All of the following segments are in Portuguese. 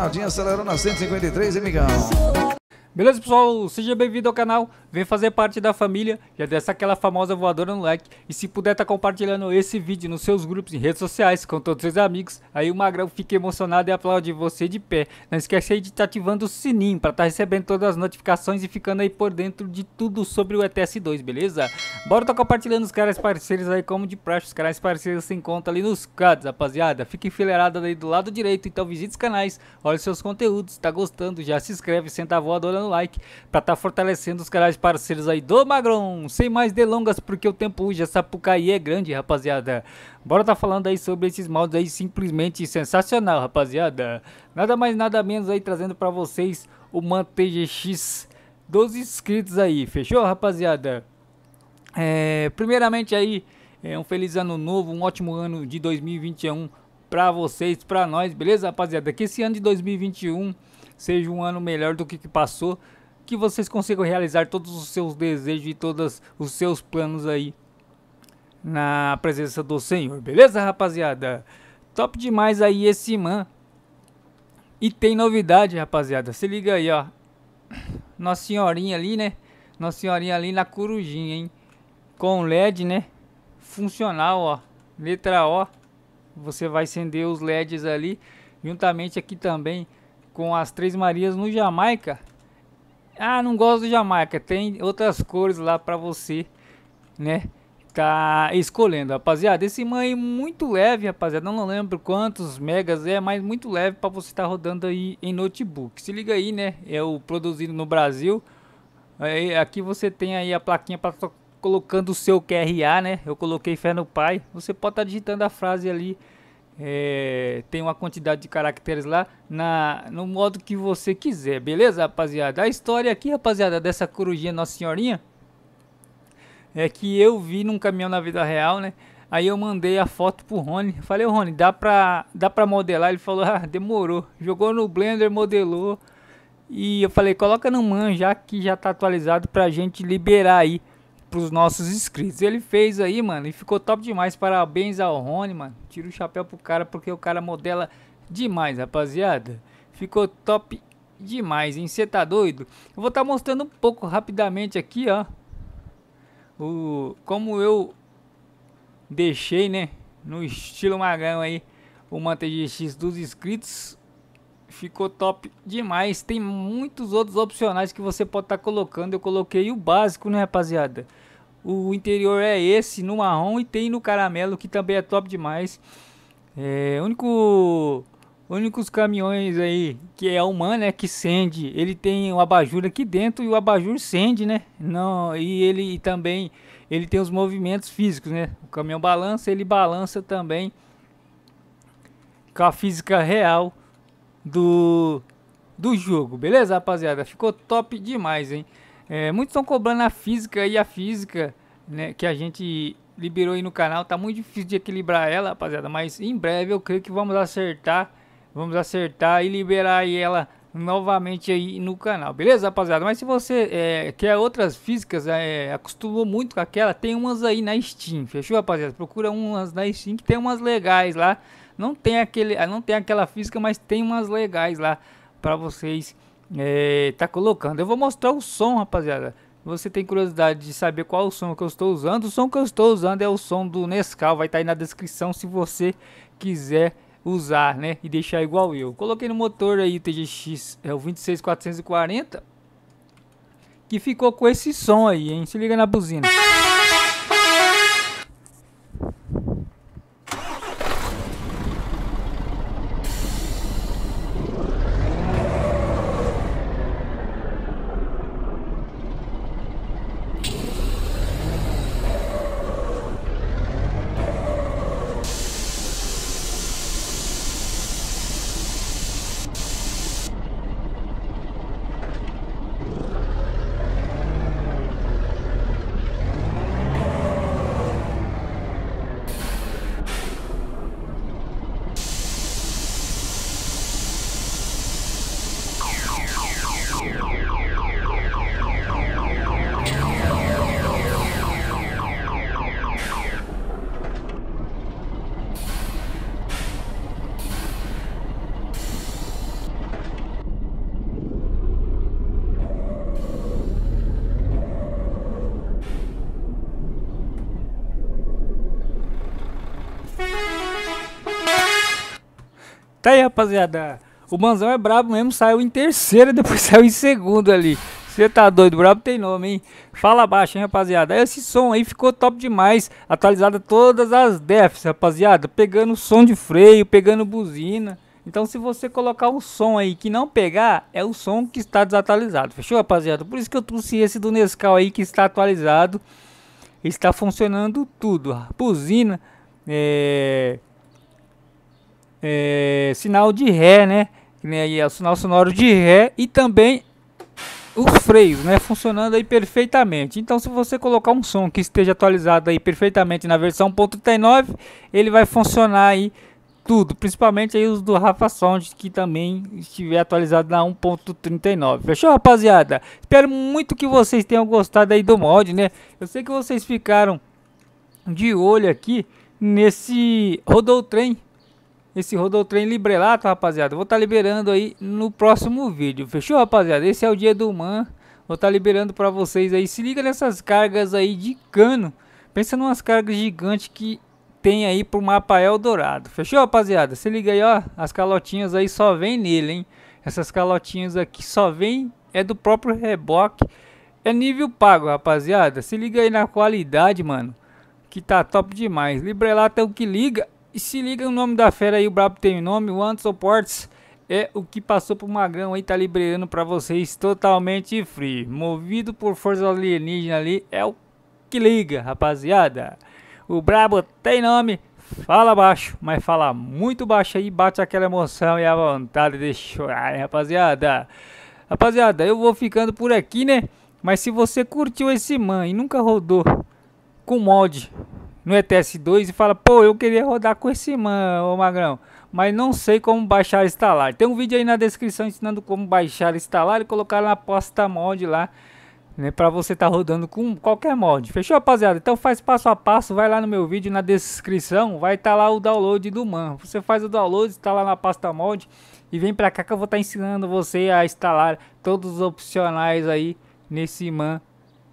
Ronaldinho acelerou na 153, hein, migão? Beleza, pessoal? Seja bem-vindo ao canal, vem fazer parte da família, já é desce aquela famosa voadora no like e se puder tá compartilhando esse vídeo nos seus grupos e redes sociais com todos os seus amigos, aí o Magrão fica emocionado e aplaude você de pé. Não esquece aí de estar tá ativando o sininho para estar tá recebendo todas as notificações e ficando aí por dentro de tudo sobre o ETS2, beleza? Bora tá compartilhando os caras parceiros aí como de praxe, os caras parceiros se encontram ali nos cards, rapaziada. Fica enfileirado aí do lado direito, então visite os canais, olha os seus conteúdos, tá gostando, já se inscreve, senta a voadora no like para estar tá fortalecendo os canais parceiros aí do Magrão Sem mais delongas, porque o tempo hoje, essa é aí é grande, rapaziada. Bora tá falando aí sobre esses moldes aí simplesmente sensacional, rapaziada. Nada mais, nada menos aí trazendo para vocês o TGX 12 inscritos aí, fechou, rapaziada? É, primeiramente aí, é um feliz ano novo, um ótimo ano de 2021 para vocês, para nós, beleza, rapaziada? Que esse ano de 2021 seja um ano melhor do que, que passou, que vocês consigam realizar todos os seus desejos e todos os seus planos aí na presença do Senhor, beleza, rapaziada? Top demais aí esse imã. E tem novidade, rapaziada. Se liga aí, ó. Nossa senhorinha ali, né? Nossa senhorinha ali na corujinha, hein? Com LED, né? Funcional, ó. Letra O. Você vai acender os LEDs ali. Juntamente aqui também com as Três Marias no Jamaica. Ah, não gosto do Jamaica. Tem outras cores lá para você, né? Tá escolhendo, rapaziada. Esse mãe é muito leve, rapaziada. Não, não lembro quantos megas é, mas muito leve para você estar tá rodando aí em notebook. Se liga aí, né? É o produzido no Brasil. Aí, aqui você tem aí a plaquinha para colocando o seu QRA, né? Eu coloquei fé no pai. Você pode estar tá digitando a frase ali é, tem uma quantidade de caracteres lá na, no modo que você quiser, beleza, rapaziada? A história aqui, rapaziada, dessa corujinha Nossa Senhorinha é que eu vi num caminhão na vida real, né? Aí eu mandei a foto pro Rony. Falei, Rony, dá pra, dá pra modelar? Ele falou, ah, demorou. Jogou no Blender, modelou. E eu falei, coloca no Man já que já tá atualizado pra gente liberar aí pros nossos inscritos. Ele fez aí, mano, e ficou top demais. Parabéns ao Rony, mano. Tira o chapéu pro cara, porque o cara modela demais, rapaziada. Ficou top demais, hein? Você tá doido? Eu vou estar tá mostrando um pouco rapidamente aqui, ó. O, como eu deixei, né? No estilo magão aí, o Manta GX dos inscritos. Ficou top demais. Tem muitos outros opcionais que você pode estar tá colocando. Eu coloquei o básico, né, rapaziada? O interior é esse no marrom e tem no caramelo, que também é top demais. É, único únicos caminhões aí que é humano, né, que sende, ele tem o abajur aqui dentro e o abajur sende, né? Não, e ele e também ele tem os movimentos físicos, né? O caminhão balança, ele balança também com a física real do do jogo, beleza, rapaziada? Ficou top demais, hein? É, muitos estão cobrando a física e a física, né, que a gente liberou aí no canal, tá muito difícil de equilibrar ela, rapaziada, mas em breve eu creio que vamos acertar, vamos acertar e liberar ela novamente aí no canal, beleza, rapaziada? Mas se você é, quer outras físicas, é, acostumou muito com aquela, tem umas aí na Steam, fechou, rapaziada? Procura umas na Steam que tem umas legais lá, não tem, aquele, não tem aquela física, mas tem umas legais lá para vocês é, tá colocando. Eu vou mostrar o som, rapaziada. Você tem curiosidade de saber qual o som que eu estou usando? O som que eu estou usando é o som do Nescau, vai estar tá aí na descrição se você quiser usar, né? E deixar igual eu. Coloquei no motor aí TGX, é o 26440, que ficou com esse som aí, hein? Se liga na buzina. Tá aí, rapaziada. O Manzão é brabo mesmo, saiu em terceiro e depois saiu em segundo ali. Você tá doido, brabo tem nome, hein? Fala baixo, hein, rapaziada? Esse som aí ficou top demais. Atualizada todas as defs, rapaziada. Pegando som de freio, pegando buzina. Então se você colocar um som aí que não pegar, é o som que está desatualizado. Fechou, rapaziada? Por isso que eu trouxe esse do Nescau aí que está atualizado. Está funcionando tudo. Buzina, é é, sinal de ré, né? Que nem aí é o sinal sonoro de ré e também os freios, né, funcionando aí perfeitamente. Então, se você colocar um som que esteja atualizado aí perfeitamente na versão 1.39, ele vai funcionar aí tudo, principalmente aí os do Rafa Sound que também estiver atualizado na 1.39. Fechou, rapaziada? Espero muito que vocês tenham gostado aí do mod, né? Eu sei que vocês ficaram de olho aqui nesse Rodotrem esse rodotrem librelato, rapaziada. Vou estar tá liberando aí no próximo vídeo. Fechou, rapaziada? Esse é o dia do man. Vou estar tá liberando para vocês aí. Se liga nessas cargas aí de cano. Pensa numas cargas gigantes que tem aí pro mapa Eldorado. Fechou, rapaziada? Se liga aí, ó. As calotinhas aí só vem nele, hein? Essas calotinhas aqui só vem é do próprio reboque. É nível pago, rapaziada. Se liga aí na qualidade, mano. Que tá top demais. Librelato é o que liga. E se liga o nome da fera aí, o brabo tem nome, o Anderson Portes é o que passou pro Magrão aí, tá liberando para vocês totalmente free. Movido por força alienígena ali, é o que liga, rapaziada. O brabo tem nome, fala baixo, mas fala muito baixo aí, bate aquela emoção e a vontade de chorar, hein, rapaziada. Rapaziada, eu vou ficando por aqui, né? Mas se você curtiu esse man e nunca rodou com mod no ETS2 e fala, pô, eu queria rodar com esse man, ô Magrão, mas não sei como baixar e instalar. Tem um vídeo aí na descrição ensinando como baixar e instalar e colocar na pasta mod lá, né, para você estar tá rodando com qualquer mod. Fechou, rapaziada? Então faz passo a passo, vai lá no meu vídeo na descrição, vai estar tá lá o download do man. Você faz o download, está lá na pasta mod e vem para cá que eu vou estar tá ensinando você a instalar todos os opcionais aí nesse man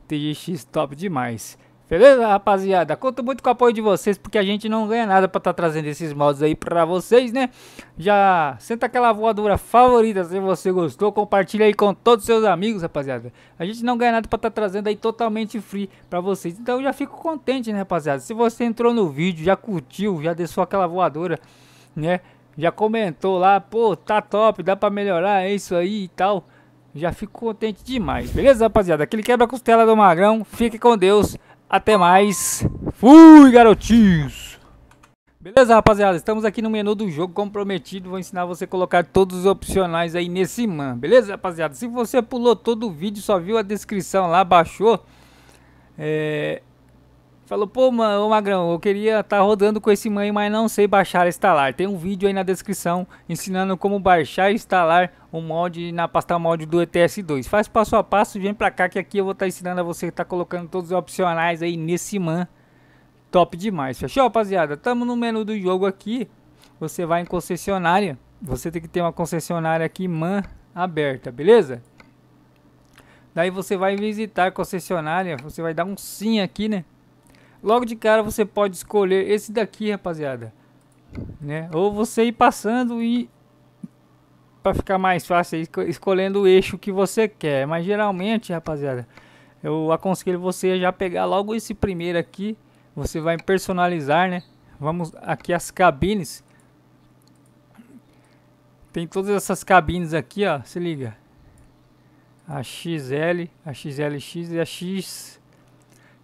TGX top demais. Beleza, rapaziada? Conto muito com o apoio de vocês, porque a gente não ganha nada pra estar tá trazendo esses modos aí pra vocês, né? Já senta aquela voadora favorita se você gostou, compartilha aí com todos os seus amigos, rapaziada. A gente não ganha nada pra estar tá trazendo aí totalmente free pra vocês, então eu já fico contente, né, rapaziada? Se você entrou no vídeo, já curtiu, já desceu aquela voadora, né? Já comentou lá, pô, tá top, dá pra melhorar, é isso aí e tal. Já fico contente demais, beleza, rapaziada? Aquele quebra-costela do Magrão, fique com Deus. Até mais. Fui, garotinhos. Beleza, rapaziada? Estamos aqui no menu do jogo comprometido. Vou ensinar você a colocar todos os opcionais aí nesse man. Beleza, rapaziada? Se você pulou todo o vídeo, só viu a descrição lá, baixou... É... Falou, pô, mano, ô Magrão, eu queria estar tá rodando com esse mãe, mas não sei baixar e instalar. Tem um vídeo aí na descrição ensinando como baixar e instalar um mod na pasta mod do ETS2. Faz passo a passo, vem pra cá que aqui eu vou estar tá ensinando a você estar tá colocando todos os opcionais aí nesse man. Top demais, fechou rapaziada? Tamo no menu do jogo aqui. Você vai em concessionária. Você tem que ter uma concessionária aqui man aberta, beleza? Daí você vai visitar a concessionária, você vai dar um sim aqui, né? Logo de cara você pode escolher esse daqui, rapaziada. Né? Ou você ir passando e para ficar mais fácil escolhendo o eixo que você quer. Mas geralmente, rapaziada, eu aconselho você já pegar logo esse primeiro aqui. Você vai personalizar, né? Vamos aqui as cabines. Tem todas essas cabines aqui, ó. Se liga. A XL, a XLX e a X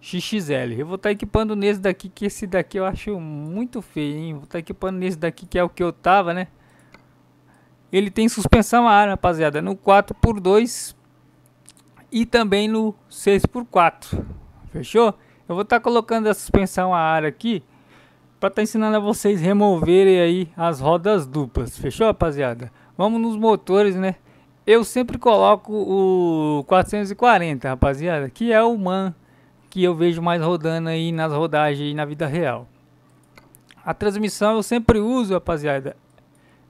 XXL. Eu vou estar tá equipando nesse daqui, que esse daqui eu acho muito feio, hein? Vou estar tá equipando nesse daqui, que é o que eu tava, né? Ele tem suspensão a ar, rapaziada, no 4x2 e também no 6x4. Fechou? Eu vou estar tá colocando a suspensão a ar aqui para estar tá ensinando a vocês removerem aí as rodas duplas. Fechou, rapaziada? Vamos nos motores, né? Eu sempre coloco o 440, rapaziada, que é o MAN que eu vejo mais rodando aí nas rodagens e na vida real. A transmissão eu sempre uso, rapaziada.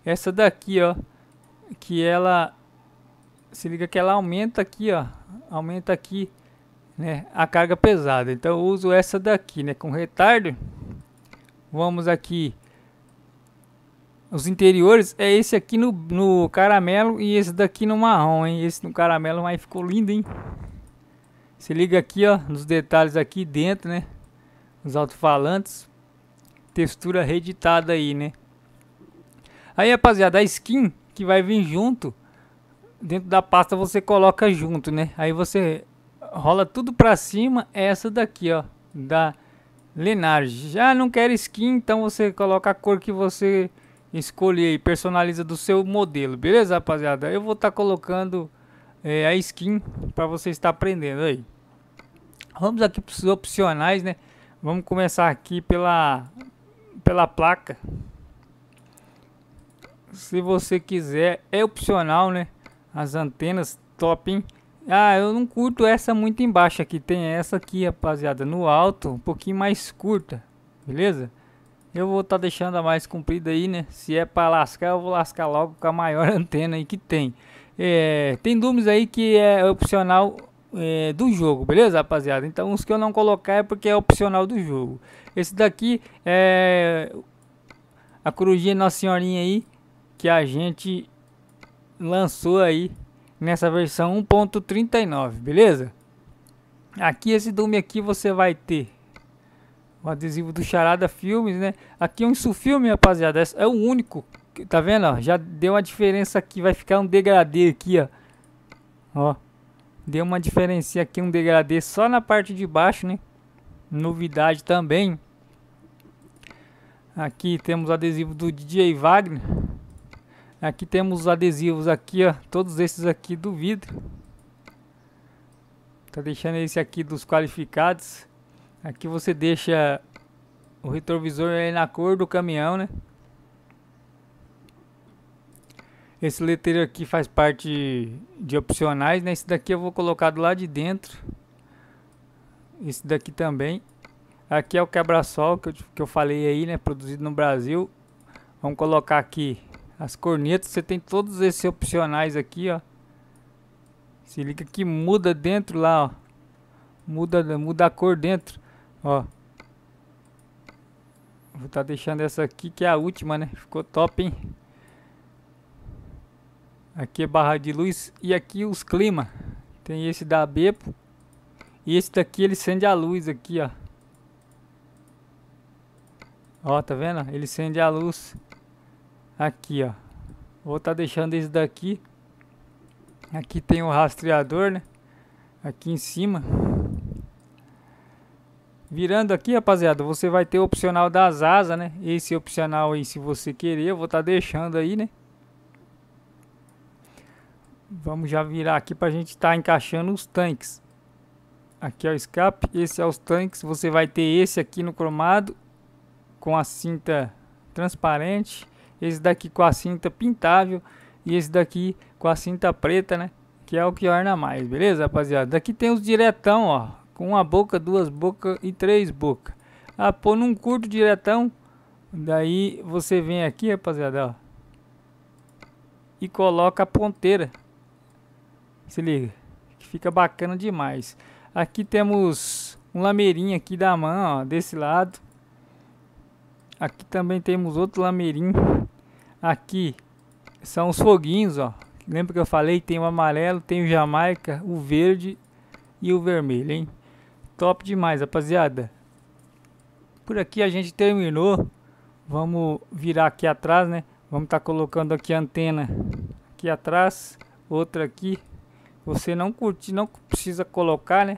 Essa daqui, ó. Que ela... Se liga que ela aumenta aqui, ó. Aumenta aqui, né? A carga pesada. Então eu uso essa daqui, né? Com retardo. Vamos aqui. Os interiores é esse aqui no, no caramelo e esse daqui no marrom, hein? Esse no caramelo, mas ficou lindo, hein? Se liga aqui, ó, nos detalhes aqui dentro, né? Os alto-falantes. Textura reeditada aí, né? Aí, rapaziada, a skin que vai vir junto, dentro da pasta você coloca junto, né? Aí você rola tudo pra cima, é essa daqui, ó, da Lenar. Já não quer skin, então você coloca a cor que você escolher e personaliza do seu modelo, beleza, rapaziada? Eu vou estar tá colocando é, a skin para você estar aprendendo aí. Vamos aqui para os opcionais, né? Vamos começar aqui pela, pela placa. Se você quiser, é opcional, né? As antenas top, hein? Ah, eu não curto essa muito embaixo aqui. Tem essa aqui, rapaziada, no alto, um pouquinho mais curta, beleza? Eu vou estar tá deixando a mais comprida aí, né? Se é para lascar, eu vou lascar logo com a maior antena aí que tem. É, tem dúvidas aí que é opcional é, do jogo, beleza, rapaziada? Então, os que eu não colocar é porque é opcional do jogo. Esse daqui é a corujinha Nossa Senhorinha aí, que a gente lançou aí nessa versão 1.39, beleza? Aqui, esse dume aqui, você vai ter o adesivo do Charada Filmes, né? Aqui é um sufilme, rapaziada, é o único, tá vendo? Ó? Já deu uma diferença aqui, vai ficar um degradê aqui, ó. Ó, Deu uma diferença aqui, um degradê só na parte de baixo, né? Novidade também. Aqui temos adesivo do DJ Wagner. Aqui temos os adesivos aqui, ó. Todos esses aqui do vidro. Tá deixando esse aqui dos qualificados. Aqui você deixa o retrovisor aí na cor do caminhão, né? Esse letreiro aqui faz parte de opcionais, né? Esse daqui eu vou colocar do lado de dentro. Esse daqui também. Aqui é o quebra-sol que, eu, que eu falei aí, né? Produzido no Brasil. Vamos colocar aqui as cornetas. Você tem todos esses opcionais aqui, ó. Se liga que muda dentro lá, ó. Muda, muda a cor dentro, ó. Vou estar tá deixando essa aqui que é a última, né? Ficou top, hein? Aqui é Barra de Luz e aqui os clima. Tem esse da Bepo. E esse daqui ele acende a luz aqui, ó. Ó, tá vendo? Ele acende a luz aqui, ó. Vou tá deixando esse daqui. Aqui tem o rastreador, né? Aqui em cima. Virando aqui, rapaziada, você vai ter o opcional das asas, né? Esse opcional aí, se você querer, eu vou tá deixando aí, né? Vamos já virar aqui para a gente estar tá encaixando os tanques. Aqui é o escape, esse é os tanques. Você vai ter esse aqui no cromado com a cinta transparente, esse daqui com a cinta pintável e esse daqui com a cinta preta, né? Que é o que orna mais, beleza, rapaziada? Daqui tem os diretão, ó, com uma boca, duas bocas e três bocas. Ah, pô, num curto diretão, daí você vem aqui, rapaziada, ó, e coloca a ponteira. Se liga, fica bacana demais. Aqui temos um lameirinho aqui da mão, ó, desse lado. Aqui também temos outro lameirinho. Aqui são os foguinhos, ó. Lembra que eu falei? Tem o amarelo, tem o jamaica, o verde e o vermelho, hein? Top demais, rapaziada. Por aqui a gente terminou. Vamos virar aqui atrás, né? Vamos estar tá colocando aqui a antena aqui atrás, outra aqui você não curte, não precisa colocar, né?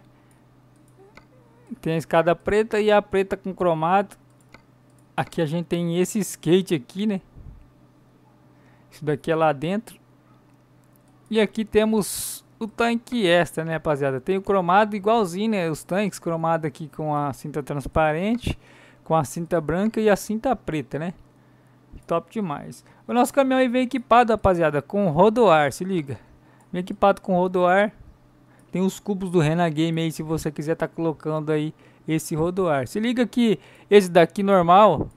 Tem a escada preta e a preta com cromado. Aqui a gente tem esse skate aqui, né? Isso daqui é lá dentro. E aqui temos o tanque extra, né, rapaziada? Tem o cromado igualzinho, né? Os tanques cromado aqui com a cinta transparente, com a cinta branca e a cinta preta, né? Top demais. O nosso caminhão aí é vem equipado, rapaziada, com rodoar, se liga. Vem equipado com rodoar. Tem os cubos do Rena Game aí, se você quiser tá colocando aí esse rodoar. Se liga que esse daqui normal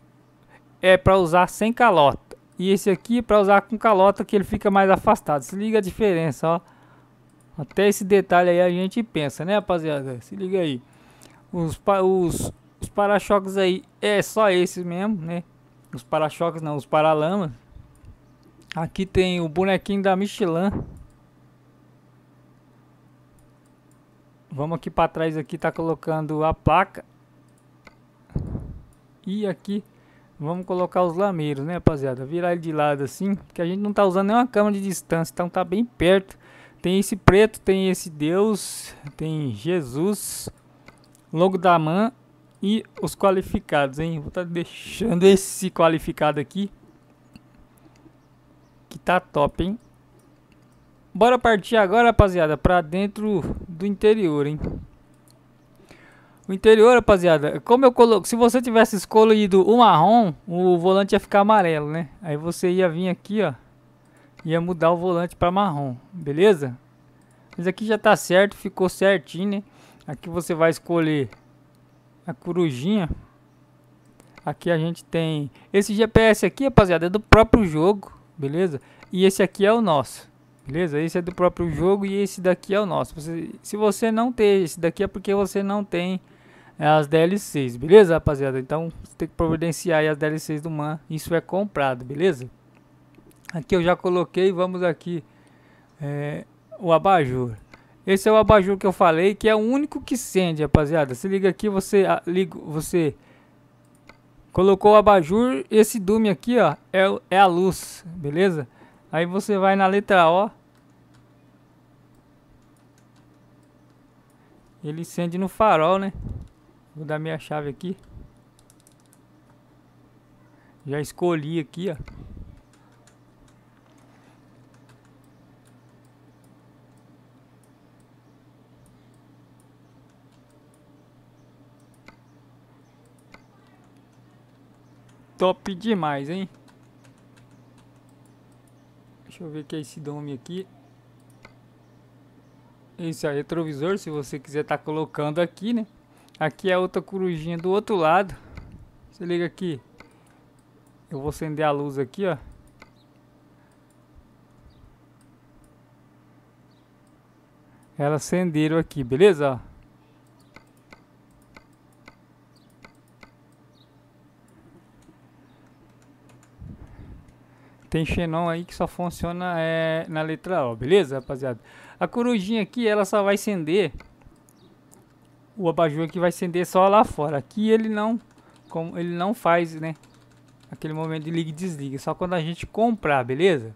é para usar sem calota. E esse aqui é para usar com calota que ele fica mais afastado. Se liga a diferença, ó. Até esse detalhe aí a gente pensa, né, rapaziada? Se liga aí. Os, pa os, os para-choques aí é só esses mesmo, né? Os para-choques não, os paralamas. Aqui tem o bonequinho da Michelin. Vamos aqui para trás aqui, tá colocando a placa. E aqui vamos colocar os lameiros, né, rapaziada? Virar ele de lado assim, porque a gente não tá usando nenhuma câmera de distância, então tá bem perto. Tem esse preto, tem esse Deus, tem Jesus, logo da Man e os qualificados, hein? Vou estar tá deixando esse qualificado aqui. Que tá top, hein? Bora partir agora, rapaziada, pra dentro do interior, hein? O interior, rapaziada, como eu coloco, se você tivesse escolhido o marrom, o volante ia ficar amarelo, né? Aí você ia vir aqui, ó, ia mudar o volante para marrom, beleza? Mas aqui já tá certo, ficou certinho, né? Aqui você vai escolher a corujinha. Aqui a gente tem esse GPS aqui, rapaziada, é do próprio jogo, beleza? E esse aqui é o nosso. Beleza? Esse é do próprio jogo e esse daqui é o nosso. Você, se você não tem esse daqui é porque você não tem é, as DLCs, beleza, rapaziada? Então, você tem que providenciar as DLCs do Man. Isso é comprado, beleza? Aqui eu já coloquei, vamos aqui, é, o abajur. Esse é o abajur que eu falei, que é o único que acende, rapaziada. Se liga aqui, você, a, ligo, você colocou o abajur, esse dume aqui, ó, é, é a luz, beleza? Aí você vai na letra O, Ele acende no farol, né? Vou dar minha chave aqui. Já escolhi aqui, ó. Top demais, hein? Deixa eu ver que é esse dome aqui. Isso é retrovisor, se você quiser estar tá colocando aqui, né? Aqui é a outra corujinha do outro lado. Se liga aqui. Eu vou acender a luz aqui, ó. Elas acenderam aqui, beleza? Tem Xenon aí que só funciona é, na letra O, beleza, rapaziada? A corujinha aqui, ela só vai acender. O abajur aqui vai acender só lá fora. Aqui ele não, como ele não faz, né? Aquele momento de liga e desliga. Só quando a gente comprar, beleza?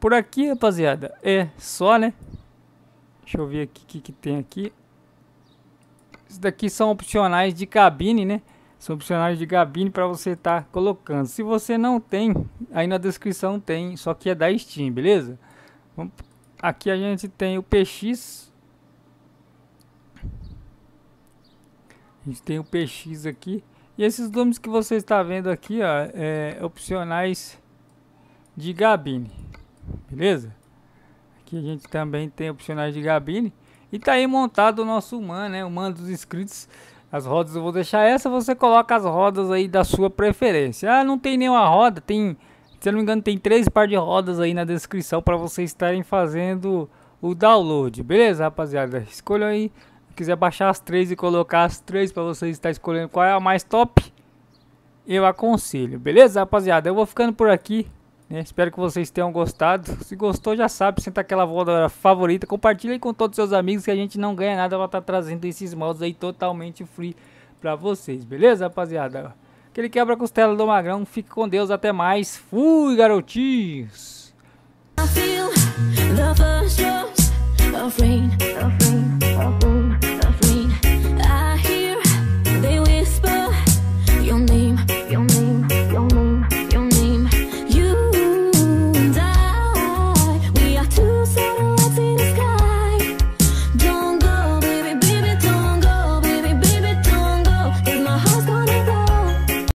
Por aqui, rapaziada, é só, né? Deixa eu ver aqui o que, que tem aqui. Isso daqui são opcionais de cabine, né? São opcionais de gabine para você estar tá colocando. Se você não tem, aí na descrição tem, só que é da Steam, beleza? Aqui a gente tem o PX. A gente tem o PX aqui. E esses nomes que você está vendo aqui, ó, é opcionais de gabine, beleza? Aqui a gente também tem opcionais de gabine. E tá aí montado o nosso man, né? O man dos inscritos. As rodas eu vou deixar essa, você coloca as rodas aí da sua preferência. Ah, não tem nenhuma roda, tem, se eu não me engano, tem três par de rodas aí na descrição para vocês estarem fazendo o download. Beleza, rapaziada? Escolha aí, se quiser baixar as três e colocar as três para vocês estar escolhendo qual é a mais top, eu aconselho. Beleza, rapaziada? Eu vou ficando por aqui. Né? Espero que vocês tenham gostado. Se gostou, já sabe, senta aquela voadora favorita. Compartilhe com todos seus amigos que a gente não ganha nada pra estar tá trazendo esses modos aí totalmente free pra vocês. Beleza, rapaziada? Aquele quebra-costela do Magrão. Fique com Deus. Até mais. Fui, garotinhos! I feel the first drops of rain.